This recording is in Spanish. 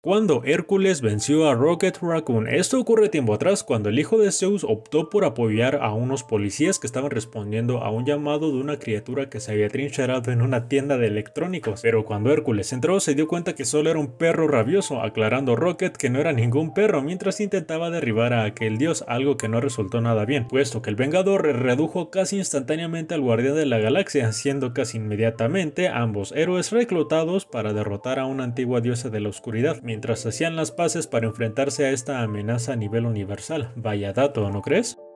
Cuando Hércules venció a Rocket Raccoon, esto ocurre tiempo atrás cuando el hijo de Zeus optó por apoyar a unos policías que estaban respondiendo a un llamado de una criatura que se había trincherado en una tienda de electrónicos, pero cuando Hércules entró se dio cuenta que solo era un perro rabioso, aclarando Rocket que no era ningún perro mientras intentaba derribar a aquel dios, algo que no resultó nada bien, puesto que el Vengador redujo casi instantáneamente al Guardián de la Galaxia, siendo casi inmediatamente ambos héroes reclutados para derrotar a una antigua diosa de la oscuridad mientras hacían las paces para enfrentarse a esta amenaza a nivel universal. Vaya dato, ¿no crees?